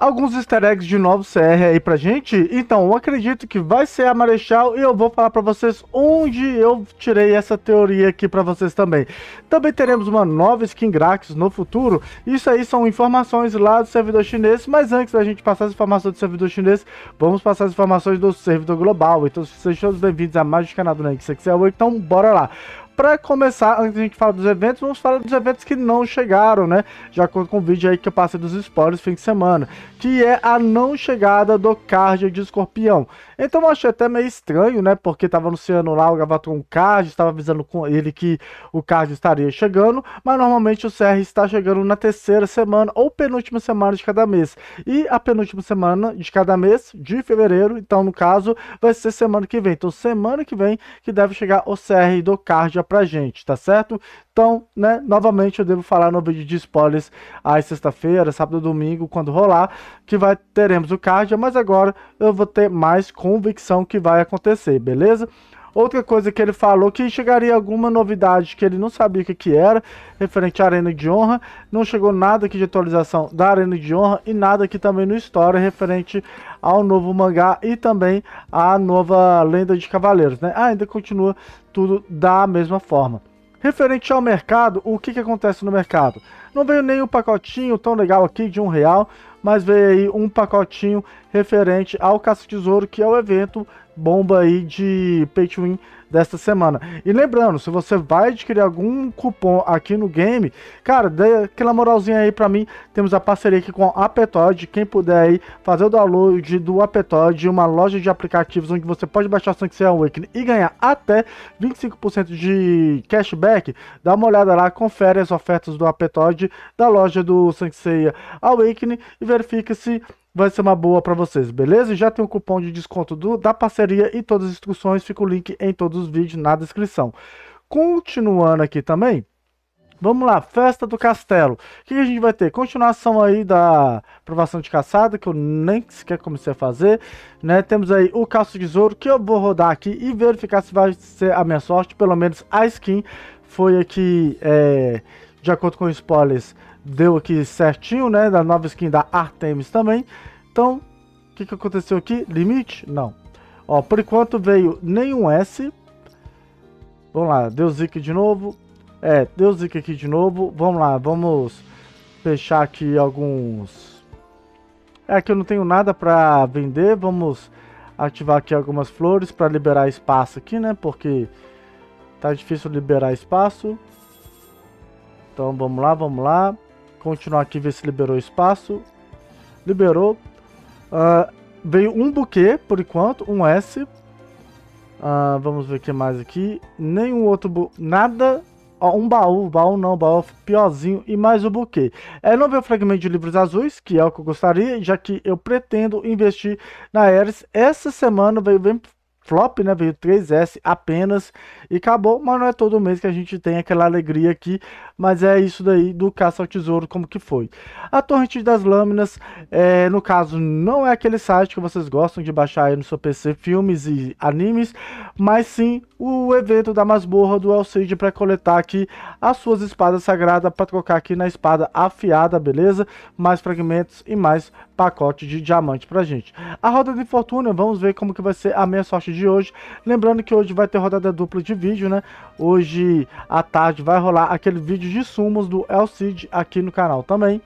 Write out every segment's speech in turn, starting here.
alguns easter eggs de novo CR aí pra gente. Então, eu acredito que vai ser a Marechal e eu vou falar pra vocês onde eu tirei essa teoria aqui pra vocês também. Também teremos uma nova skin Grax no futuro. Isso aí são informações lá do servidor chinês, mas antes da gente passar as informações do servidor chinês, vamos passar as informações do servidor global. Então, sejam todos bem-vindos a mais do canal do Nank Excel. então bora lá para começar, antes de a gente falar dos eventos, vamos falar dos eventos que não chegaram, né? Já conto com o vídeo aí que eu passei dos spoilers fim de semana, que é a não chegada do card de escorpião. Então eu achei até meio estranho, né? Porque tava anunciando lá o Gavatron card, estava avisando com ele que o card estaria chegando, mas normalmente o CR está chegando na terceira semana ou penúltima semana de cada mês. E a penúltima semana de cada mês, de fevereiro, então no caso, vai ser semana que vem. Então semana que vem que deve chegar o CR do card pra gente, tá certo? Então, né, novamente eu devo falar no vídeo de spoilers aí sexta-feira, sábado, domingo, quando rolar, que vai teremos o card, mas agora eu vou ter mais convicção que vai acontecer, beleza? Outra coisa que ele falou que chegaria alguma novidade que ele não sabia o que, que era, referente à Arena de Honra. Não chegou nada aqui de atualização da Arena de Honra e nada aqui também no História referente ao novo mangá e também à nova Lenda de Cavaleiros, né? ainda continua tudo da mesma forma. Referente ao mercado, o que, que acontece no mercado? Não veio nem o pacotinho tão legal aqui de um real, mas veio aí um pacotinho referente ao Caça-Tesouro, que é o evento bomba aí de Pay to Win desta semana. E lembrando, se você vai adquirir algum cupom aqui no game, cara, dê aquela moralzinha aí para mim. Temos a parceria aqui com a Apetod. Quem puder aí fazer o download do Apetod, uma loja de aplicativos onde você pode baixar Sunset Awakening e ganhar até 25% de cashback. Dá uma olhada lá, confere as ofertas do Apetod da loja do Sunset Awakening e verifica se vai ser uma boa para vocês, beleza? Já tem o um cupom de desconto do, da parceria e todas as instruções, fica o link em todos os vídeos na descrição. Continuando aqui também, Vamos lá, Festa do Castelo. O que a gente vai ter? Continuação aí da provação de caçada, que eu nem sequer comecei a fazer. Né? Temos aí o caço tesouro, que eu vou rodar aqui e verificar se vai ser a minha sorte. Pelo menos a skin foi aqui é, de acordo com spoilers, deu aqui certinho, né? Da nova skin da Artemis também. Então, o que, que aconteceu aqui? Limite? Não. Ó, por enquanto veio nenhum S. Vamos lá, deu zica de novo. É, deu zica aqui de novo. Vamos lá, vamos fechar aqui alguns... É que eu não tenho nada para vender, vamos ativar aqui algumas flores para liberar espaço aqui, né? Porque tá difícil liberar espaço. Então vamos lá, vamos lá. Continuar aqui, ver se liberou espaço. Liberou. Uh, veio um buquê, por enquanto, um S. Uh, vamos ver o que mais aqui. Nenhum outro nada. Ó, um baú, baú não, baú piorzinho e mais um buquê. É, não veio fragmento de livros azuis, que é o que eu gostaria, já que eu pretendo investir na Ares. Essa semana veio bem flop, né? Veio 3S apenas e acabou, mas não é todo mês que a gente tem aquela alegria aqui, mas é isso daí do caça ao tesouro como que foi. A Torrente das Lâminas, é, no caso, não é aquele site que vocês gostam de baixar aí no seu PC filmes e animes, mas sim o evento da Masborra do Alcide para coletar aqui as suas espadas sagradas para trocar aqui na espada afiada, beleza? Mais fragmentos e mais pacote de diamante pra gente. A roda de fortuna, vamos ver como que vai ser a minha sorte de de hoje. Lembrando que hoje vai ter rodada dupla de vídeo, né? Hoje à tarde vai rolar aquele vídeo de sumos do El Cid aqui no canal também.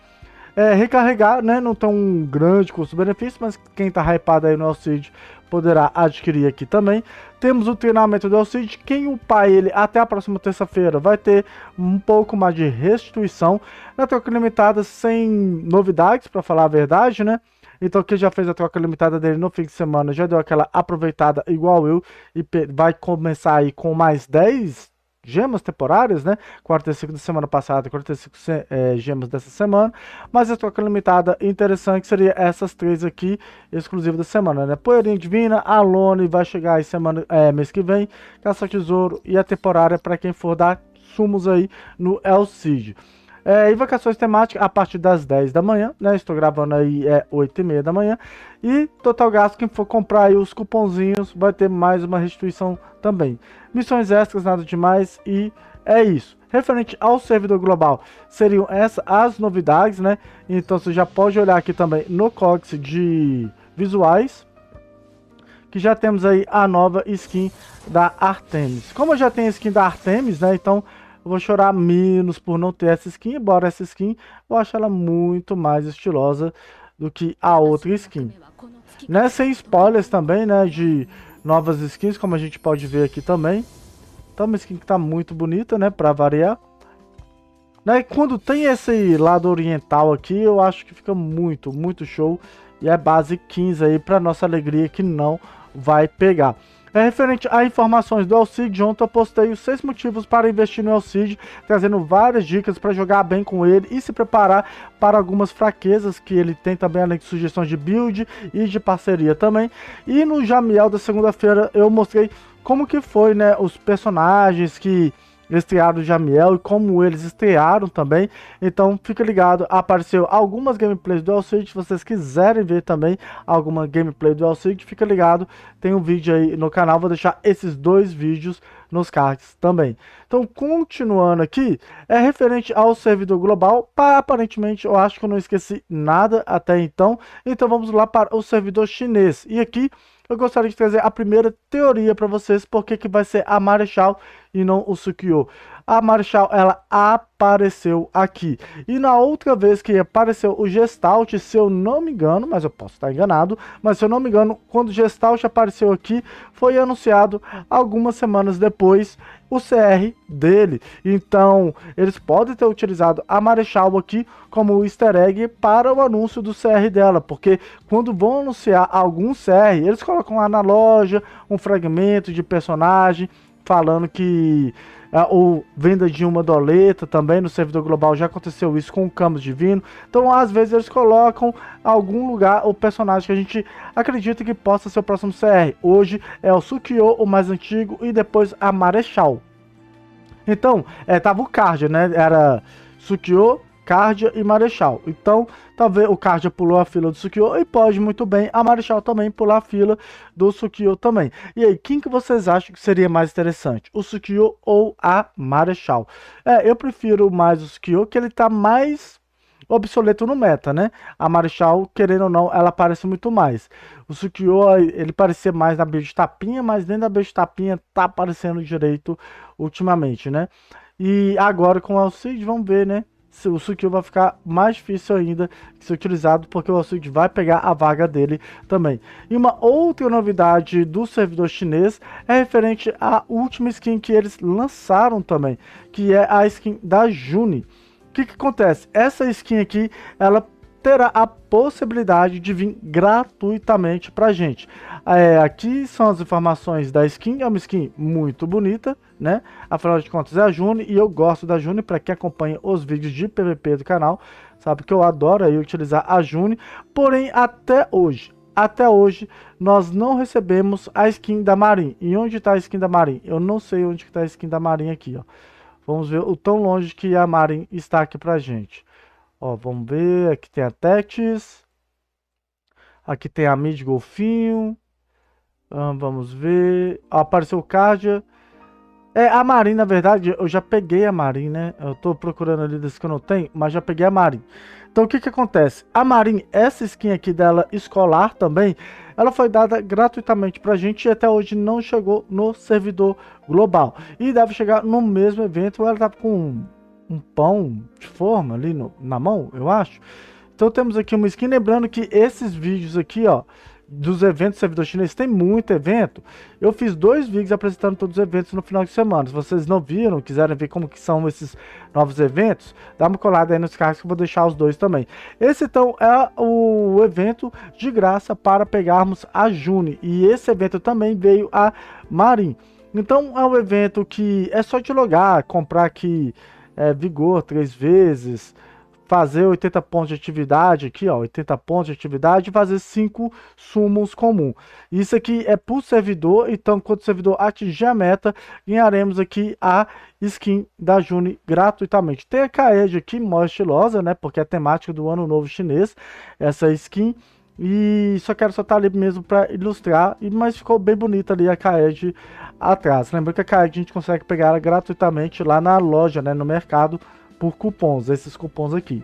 É, recarregar, né? Não tem um grande custo-benefício, mas quem tá hypado aí no El Cid poderá adquirir aqui também. Temos o treinamento do El Cid. Quem upar ele até a próxima terça-feira vai ter um pouco mais de restituição. Na troca limitada, sem novidades, para falar a verdade, né? Então quem já fez a troca limitada dele no fim de semana, já deu aquela aproveitada igual eu e vai começar aí com mais 10 gemas temporárias, né? 45 da semana passada, 45 é, eh, gemas dessa semana. Mas a troca limitada interessante seria essas três aqui, exclusiva da semana, né? Poeirinha Divina, Alone, vai chegar aí semana, é, mês que vem, Caça Tesouro e a temporária para quem for dar sumos aí no El Cid. É, invocações temáticas a partir das 10 da manhã, né? Estou gravando aí é 8 e meia da manhã. E total gasto, quem for comprar aí os cuponzinhos vai ter mais uma restituição também. Missões extras, nada demais e é isso. Referente ao servidor global, seriam essas as novidades, né? Então você já pode olhar aqui também no códice de visuais, que já temos aí a nova skin da Artemis. Como eu já tenho a skin da Artemis, né? Então eu vou chorar menos por não ter essa skin, embora essa skin eu acho ela muito mais estilosa do que a outra skin. Né, sem spoilers também, né, de novas skins, como a gente pode ver aqui também. Então é uma skin que tá muito bonita, né, pra variar. Né, quando tem esse lado oriental aqui, eu acho que fica muito, muito show. E é base 15 aí, pra nossa alegria, que não vai pegar. É referente a informações do Alcid, ontem eu postei os seis motivos para investir no Alcid, trazendo várias dicas para jogar bem com ele e se preparar para algumas fraquezas que ele tem também, além de sugestões de build e de parceria também. E no Jamiel da segunda-feira eu mostrei como que foi, né, os personagens que estrearam Jamiel e como eles estrearam também. Então fica ligado, apareceu algumas gameplays do Elswitch, se vocês quiserem ver também alguma gameplay do Elswitch, fica ligado, tem um vídeo aí no canal, vou deixar esses dois vídeos nos cards também. Então, continuando aqui, é referente ao servidor global. Para, aparentemente, eu acho que eu não esqueci nada até então. Então, vamos lá para o servidor chinês. E aqui, eu gostaria de trazer a primeira teoria para vocês, porque que vai ser a Marechal e não o Sukiyo a Marshall ela apareceu aqui. E na outra vez que apareceu o Gestalt, se eu não me engano, mas eu posso estar enganado, mas se eu não me engano, quando o Gestalt apareceu aqui, foi anunciado algumas semanas depois o CR dele. Então, eles podem ter utilizado a Marechal aqui como easter egg para o anúncio do CR dela, porque quando vão anunciar algum CR, eles colocam lá na loja um fragmento de personagem falando que ah, ou venda de uma doleta também no servidor global, já aconteceu isso com o Camus Divino. Então, às vezes, eles colocam algum lugar o personagem que a gente acredita que possa ser o próximo CR. Hoje é o sukiyo o mais antigo, e depois a Marechal. Então, é, tava o card, né? Era sukiyo Cardia e Marechal. Então, talvez o Cardia pulou a fila do Sukio e pode muito bem a Marechal também pular a fila do Sukio também. E aí, quem que vocês acham que seria mais interessante? O Sukio ou a Marechal? É, eu prefiro mais o Sukio, que ele tá mais obsoleto no meta, né? A Marechal, querendo ou não, ela aparece muito mais. O Sukio, ele parecia mais na build tapinha, mas nem da build tapinha tá aparecendo direito ultimamente, né? E agora com o Alcide, vamos ver, né? o Sukiu vai ficar mais difícil ainda de ser utilizado, porque o sukiu vai pegar a vaga dele também. E uma outra novidade do servidor chinês é referente à última skin que eles lançaram também, que é a skin da Juni. O que, que acontece? Essa skin aqui, ela terá a possibilidade de vir gratuitamente a gente. É, aqui são as informações da skin, é uma skin muito bonita, né? Afinal de contas, é a Juni e eu gosto da Juni. Para quem acompanha os vídeos de PVP do canal, sabe que eu adoro aí utilizar a Juni. Porém, até hoje, até hoje, nós não recebemos a skin da Marin. E onde está a skin da Marin? Eu não sei onde está a skin da Marin aqui, ó. Vamos ver o tão longe que a Marin está aqui pra gente. Ó, vamos ver. Aqui tem a Tetis. Aqui tem a Mid Golfinho. Ah, vamos ver. apareceu o Cardia. É, a Marin, na verdade, eu já peguei a Marin, né? Eu tô procurando ali das que eu não tenho, mas já peguei a Marin. Então o que que acontece? A Marin, essa skin aqui dela escolar também, ela foi dada gratuitamente pra gente e até hoje não chegou no servidor global. E deve chegar no mesmo evento, ela tá com um, um pão de forma ali no, na mão, eu acho. Então temos aqui uma skin, lembrando que esses vídeos aqui, ó, dos eventos do servidor chinês, tem muito evento. Eu fiz dois vídeos apresentando todos os eventos no final de semana. Se vocês não viram, quiserem ver como que são esses novos eventos, dá uma colada aí nos cards que eu vou deixar os dois também. Esse então é o evento de graça para pegarmos a June. E esse evento também veio a Marin. Então é um evento que é só te logar, comprar aqui é, Vigor três vezes, fazer 80 pontos de atividade aqui, ó, 80 pontos de atividade e fazer 5 sumos comum. Isso aqui é por servidor, então quando o servidor atingir a meta, ganharemos aqui a skin da June gratuitamente. Tem a Kaede aqui, mó estilosa, né, porque é a temática do Ano Novo Chinês, essa skin. E só quero só estar tá ali mesmo para ilustrar, mas ficou bem bonita ali a Kaed atrás. Lembrando que a Kaed a gente consegue pegar ela gratuitamente lá na loja, né, no mercado, por cupons, esses cupons aqui.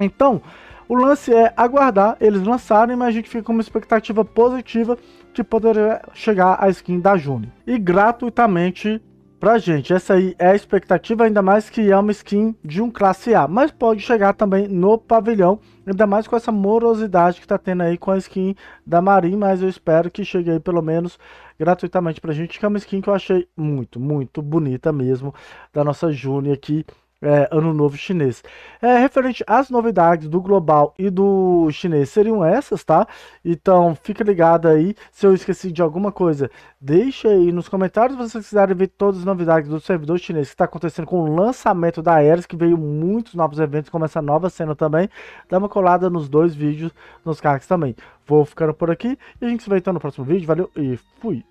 Então, o lance é aguardar eles lançarem, mas a gente fica com uma expectativa positiva de poder eh, chegar a skin da June. E gratuitamente pra gente. Essa aí é a expectativa, ainda mais que é uma skin de um classe A. Mas pode chegar também no pavilhão, ainda mais com essa morosidade que tá tendo aí com a skin da Marin, mas eu espero que chegue aí pelo menos gratuitamente pra gente, que é uma skin que eu achei muito, muito bonita mesmo, da nossa June aqui é, Ano Novo Chinês. É, referente às novidades do global e do chinês, seriam essas, tá? Então fica ligado aí. Se eu esqueci de alguma coisa, deixa aí nos comentários. Se vocês quiserem ver todas as novidades do servidor chinês que está acontecendo com o lançamento da Ares, que veio muitos novos eventos, como essa nova cena também, dá uma colada nos dois vídeos, nos cards também. Vou ficando por aqui e a gente se vê então no próximo vídeo. Valeu e fui!